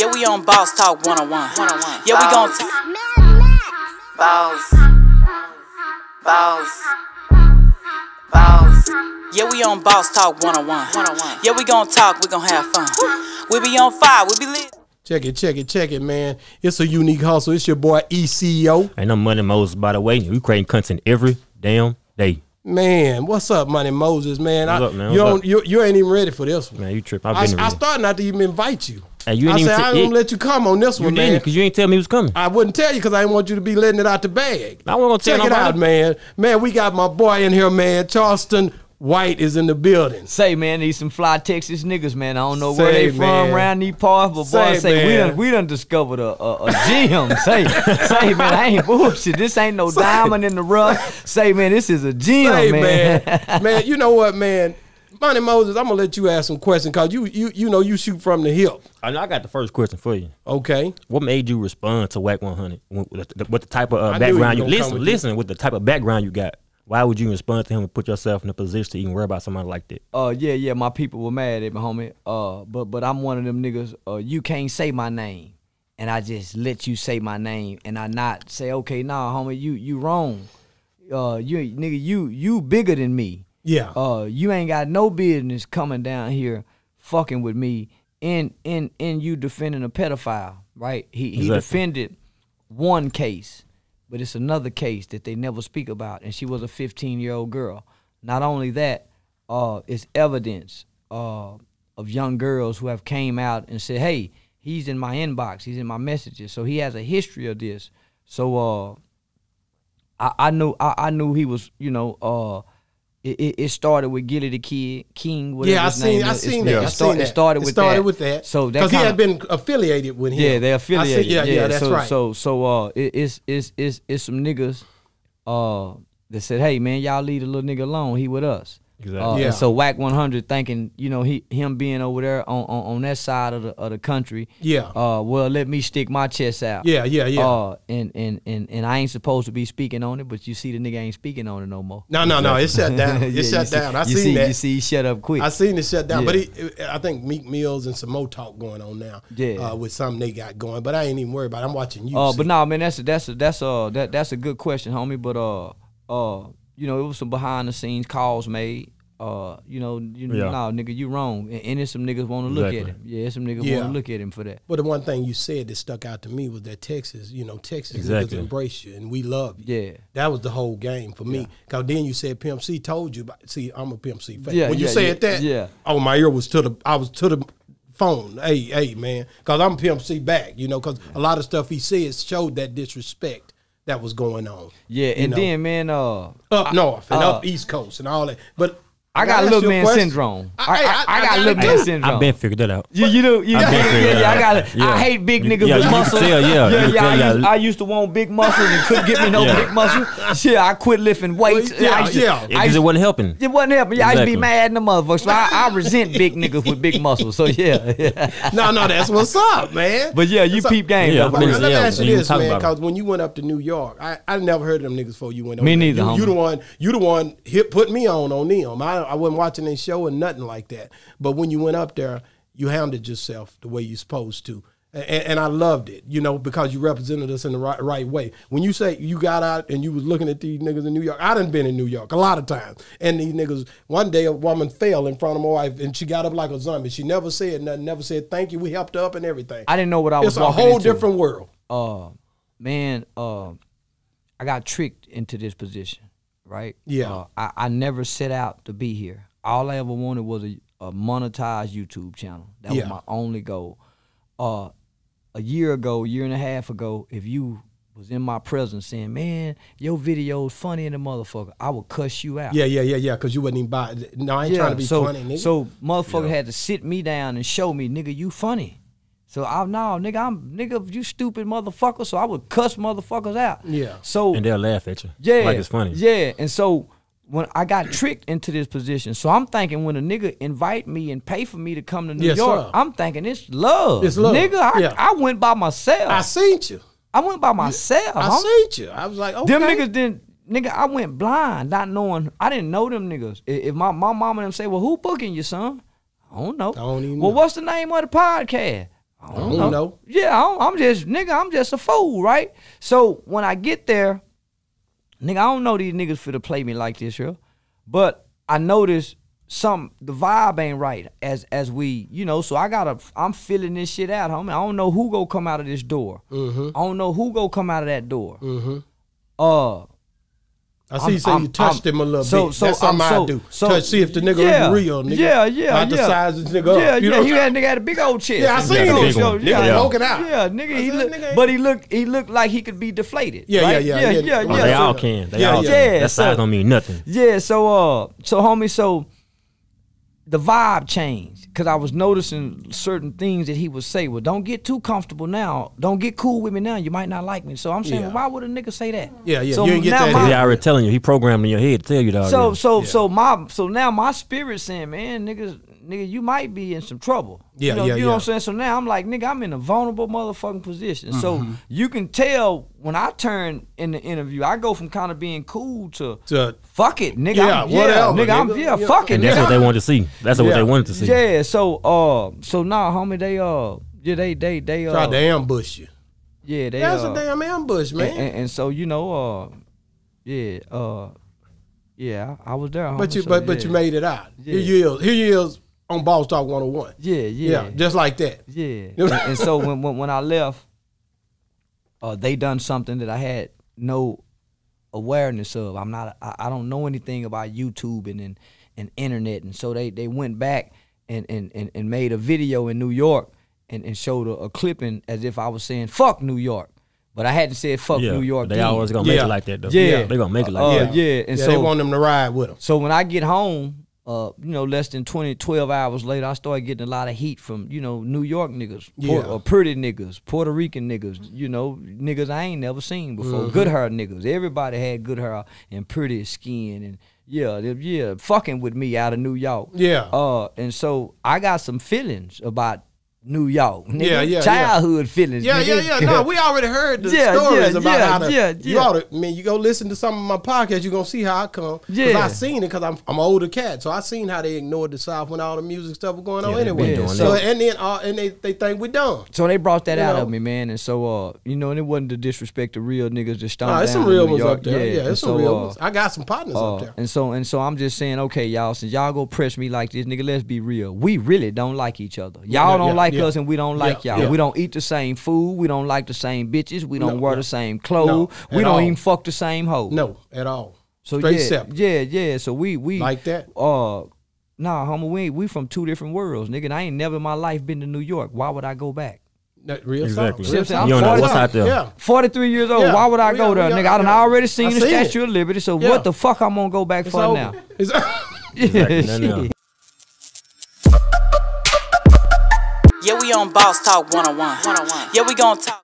Yeah, we on Boss Talk 101. 101. Yeah, boss. we gon' talk. Boss. Boss. Boss. Yeah, we on Boss Talk 101. 101. Yeah, we gon' talk. We gon' have fun. We be on fire. We be lit. Check it, check it, check it, man. It's a unique hustle. It's your boy ECO. Ain't no money modes, by the way. We creating content every damn day. Man, what's up, Money Moses? Man, I, up, man? you don't, you, you ain't even ready for this one. Man, you trip. I, I started not to even invite you. And you I said I ain't gonna let you come on this you one, man, because you ain't tell me who's coming. I wouldn't tell you because I didn't want you to be letting it out the bag. I wasn't gonna tell Check nobody. it out, man. Man, we got my boy in here, man, Charleston White is in the building. Say, man, these some fly Texas niggas, man. I don't know say, where they man. from around these parts, but say, boy, say, man. we done we done discovered a, a, a gem. say, say, man, I ain't bullshit. This ain't no say, diamond in the rough. Say, man, this is a gem, say, man. Man. man, you know what, man? Money Moses, I'm gonna let you ask some questions because you you you know you shoot from the hip. I know I got the first question for you. Okay. What made you respond to Whack 100? What the, type of uh, background you, listen? listen, with the type of background you got why would you respond to him and put yourself in a position to even worry about somebody like that? Uh, yeah, yeah, my people were mad at me, homie. Uh, but but I'm one of them niggas. Uh, you can't say my name, and I just let you say my name, and I not say, okay, nah, homie, you you wrong. Uh, you nigga, you you bigger than me. Yeah. Uh, you ain't got no business coming down here, fucking with me, in in in you defending a pedophile, right? He he defended one case but it's another case that they never speak about, and she was a 15 year old girl. Not only that, uh, it's evidence uh, of young girls who have came out and said, "Hey, he's in my inbox, he's in my messages, so he has a history of this." So uh, I, I, knew I, I, knew he was, you know, uh, it, it, it, started with Gilly the Kid King. Whatever yeah, I seen, I seen, that. It, I seen that. It started with started that. with that. So because he had been affiliated with him. Yeah, they affiliated. See, yeah, yeah, yeah, that's so, right. So so uh, it's it's it's it's some niggas, uh, that said, hey man, y'all leave the little nigga alone. He with us. Exactly. Uh, yeah. So WAC 100, thinking you know he him being over there on, on, on that side of the of the country. Yeah. Uh, well, let me stick my chest out. Yeah, yeah, yeah. Uh, and and and and I ain't supposed to be speaking on it, but you see the nigga ain't speaking on it no more. No, no, no. It shut down. It yeah, shut down. I seen see, that. You see, shut up quick. I seen it shut down. Yeah. But he, I think Meek Mills and some more talk going on now. Yeah. Uh, with something they got going, but I ain't even worried about. It. I'm watching you. Uh, but no, nah, man, that's a, that's a, that's a that, that's a good question, homie. But uh, uh you know, it was some behind the scenes calls made. Uh, you know, you yeah. nah, nigga, you wrong. And, and there's some niggas want to exactly. look at him. Yeah, some niggas yeah. want to look at him for that. But the one thing you said that stuck out to me was that Texas, you know, Texas exactly. niggas embrace you and we love you. Yeah, that was the whole game for me. Yeah. Cause then you said PMC told you. About, see, I'm a PMC fan. Yeah, when you said that, yeah. Oh, my ear was to the. I was to the phone. Hey, hey, man, because I'm PMC back, you know, because yeah. a lot of stuff he said showed that disrespect that was going on. Yeah, and know? then man, uh, up north and uh, up east coast and all that. But I, got little man question. syndrome. I, I, I got little man syndrome. I've been figured that out. You, you do. You yeah, yeah, yeah, I got. Yeah. I hate big niggas yeah, with muscles. yeah, yeah, yeah, yeah. I, used, I used to want big muscles and couldn't get me no yeah. big muscle. Shit, I quit lifting weights. Well, yeah, I yeah. Because it wasn't helping. It wasn't helping. Yeah, exactly. I used to be mad in the motherfucker. So I, I resent big niggas with big muscles. So yeah, no, no, that's what's up, man. But yeah, you peep game. Yeah, let me ask you this, man, because when you went up to New York, I I never heard of them niggas before you went. Me neither. You the one. You the one hit put me on on them. I wasn't watching any show or nothing like that. But when you went up there, you handled yourself the way you're supposed to. And, and, I loved it, you know, because you represented us in the right, right way. When you say you got out and you was looking at these niggas in New York, I done been in New York a lot of times. And these niggas, one day a woman fell in front of my wife and she got up like a zombie. She never said nothing, never said thank you. We helped her up and everything. I didn't know what I was. It's a whole into. different world. Uh, man, uh, I got tricked into this position right? Yeah. Uh, I, I never set out to be here. All I ever wanted was a, a monetized YouTube channel. That yeah. was my only goal. Uh, a year ago, year and a half ago, if you was in my presence saying, "Man, your video's funny in the motherfucker," I would cuss you out. Yeah, yeah, yeah, yeah, because you wouldn't even buy. It. No, I ain't yeah, trying to be so, funny. Nigga. So motherfucker yeah. had to sit me down and show me, nigga, you funny. So I am now nigga, I'm nigga, you stupid motherfucker. So I would cuss motherfuckers out. Yeah. So and they'll laugh at you. Yeah. Like it's funny. Yeah. And so when I got tricked into this position, so I'm thinking when a nigga invite me and pay for me to come to New yes, York, sir. I'm thinking it's love. It's love. Nigga, I, yeah. I went by myself. I seen you. I went by myself. I I'm, seen you. I was like, okay. Them niggas didn't nigga, I went blind, not knowing I didn't know them niggas. If my, my mom and them say, Well, who booking you, son? I don't know. I don't even Well, know. what's the name of the podcast? I don't, I oh. don't know. Yeah, I am just nigga. I'm just a fool, right? So when I get there, nigga, I don't know these niggas for to play me like this, yo. But I noticed some the vibe ain't right as as we you know. So I gotta. I'm feeling this shit out, homie. I don't know who go come out of this door. Mm -hmm. I don't know who go come out of that door. Mm -hmm. Uh, I see i you say I'm, you touched I'm, him a little so, bit. So, That's something so, I do. So, Touch, see if the nigga yeah, real, nigga. Yeah, yeah, Not yeah. the size this nigga yeah, up. You yeah, know? he had, nigga had a big old chest. Yeah, I seen him. Nigga, so, yeah. poking out. Yeah, nigga, he look, nigga but he looked, he looked like he could be deflated. Yeah, right? yeah, yeah, yeah, yeah, yeah, yeah. Oh, yeah. They all can. They yeah, all yeah. That size don't mean nothing. Yeah, so, uh, so homie, so the vibe changed because I was noticing certain things that he would say. Well, don't get too comfortable now. Don't get cool with me now. You might not like me. So I'm saying, yeah. well, why would a nigga say that? Yeah, yeah. So you get that. My, yeah, I already telling you. He programmed in your head to tell you that. So, so, yeah. so my, so now my spirit saying, man, niggas, nigga, you might be in some trouble. Yeah, you know, yeah, you know yeah. what I'm saying? So now I'm like, nigga, I'm in a vulnerable motherfucking position. Mm-hmm. So you can tell when I turn in the interview, I go from kind of being cool to, to fuck it, nigga. Yeah, I'm, yeah, nigga, nigga, I'm yeah, yeah, fuck it. And that's nigga. what they wanted to see. That's yeah. what they wanted to see. Yeah, so uh so nah, homie, they uh yeah, they they they uh Try to uh, ambush you. Yeah, they That's uh, a damn ambush, man. And, and, and so, you know, uh yeah, uh yeah, I was there. But you, so, but yeah. but you made it out. Yeah. Here you is. Here you is on Boss Talk 101. Yeah, yeah. Yeah, just like that. Yeah. and, and, so when, when, when I left, uh, they done something that I had no awareness of. I'm not I, I don't know anything about YouTube and, and and internet. And so they they went back and and, and, and made a video in New York and, and showed a, a clipping as if I was saying, fuck New York. But I hadn't said fuck yeah, New York. They always gonna yeah. make it like that though. Yeah, yeah. they gonna make it like uh, that. Yeah, and yeah, so they want them to ride with them. So when I get home, uh, you know, less than 20, 12 hours later, I started getting a lot of heat from, you know, New York niggas, yeah. or uh, pretty niggas, Puerto Rican niggas, you know, niggas I ain't never seen before. Mm-hmm. Good hair niggas. Everybody had good hair and pretty skin and yeah, yeah, fucking with me out of New York. Yeah. Uh, and so I got some feelings about New York. Nigga. Yeah, yeah, Childhood yeah. feelings. Yeah, nigga. yeah, yeah. No, we already heard the yeah, stories yeah, about how to. Yeah, You ought to. man. you go listen to some of my podcasts. You gonna see how I come. Yeah, because I seen it. Because I'm I'm an older cat, so I seen how they ignored the South when all the music stuff was going on anyway. So, and then uh, and they they think we dumb. So they brought that you out know? of me, man. And so uh, you know, and it wasn't to disrespect the real niggas that stomped. Nah, it's some real ones up there. Yeah, it's some so, real uh, ones. I got some partners up uh, there. And so and so I'm just saying, okay, y'all, since y'all go press me like this, nigga, let's be real. We really don't like each other. Y'all don't like like yeah. us and we don't like yeah. y'all. Yeah. We don't eat the same food. We don't like the same bitches. We don't no, wear no. the same clothes. No, we don't all. even fuck the same hoe. No, at all. So Straight yeah, separate. yeah, yeah. So we we like that. Uh, nah, homie, we we from two different worlds, nigga. And I ain't never in my life been to New York. Why would I go back? real exactly. what's out Yeah. 43 years old. Yeah. Why would I we go are, there, nigga? I done already seen I the Statue it. of Liberty. So yeah. what the fuck I'm gonna go back it's for over. now? It's, exactly. no, no. Yeah, we on Boss Talk 101. 101. Yeah, we gon' talk.